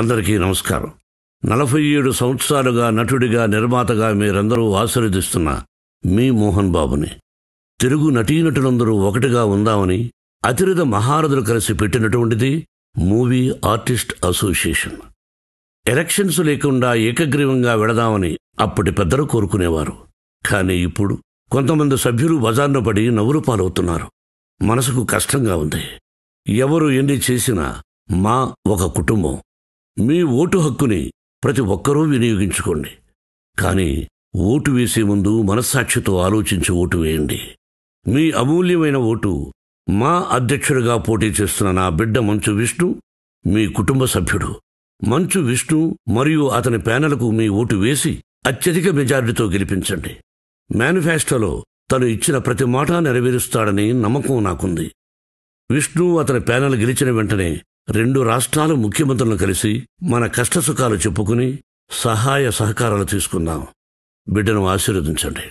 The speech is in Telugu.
అందరికీ నమస్కారం నలభై ఏడు సంవత్సరాలుగా నటుడిగా నిర్మాతగా మీరందరూ ఆశీర్వదిస్తున్న మీ మోహన్ బాబుని తెలుగు నటీనటులందరూ ఒకటిగా ఉందామని అతిరిత మహారథులు కలిసి పెట్టినటువంటిది మూవీ ఆర్టిస్ట్ అసోసియేషన్ ఎలక్షన్స్ లేకుండా ఏకగ్రీవంగా వెళదామని అప్పటి పెద్దలు కోరుకునేవారు కానీ ఇప్పుడు కొంతమంది సభ్యులు బజార్ను పడి నవ్వులు పాలవుతున్నారు మనసుకు కష్టంగా ఉంది ఎవరు ఎన్ని చేసినా మా ఒక కుటుంబం మీ ఓటు హక్కుని ప్రతి ఒక్కరూ వినియోగించుకోండి కానీ ఓటు వేసే ముందు మనస్సాక్షితో ఆలోచించి ఓటు వేయండి మీ అమూల్యమైన ఓటు మా అధ్యక్షుడిగా పోటీ చేస్తున్న నా బిడ్డ మంచు విష్ణు మీ కుటుంబ సభ్యుడు మంచు విష్ణు మరియు అతని ప్యానెల్కు మీ ఓటు వేసి అత్యధిక మెజారిటీతో గెలిపించండి మేనిఫెస్టోలో తను ఇచ్చిన ప్రతి మాట నెరవేరుస్తాడని నమ్మకం నాకుంది విష్ణు అతని ప్యానెల్ గెలిచిన వెంటనే రెండు రాష్ట్రాల ముఖ్యమంత్రులను కలిసి మన కష్టసుఖాలు చెప్పుకుని సహాయ సహకారాలు తీసుకుందాం బిడ్డను ఆశీర్వదించండి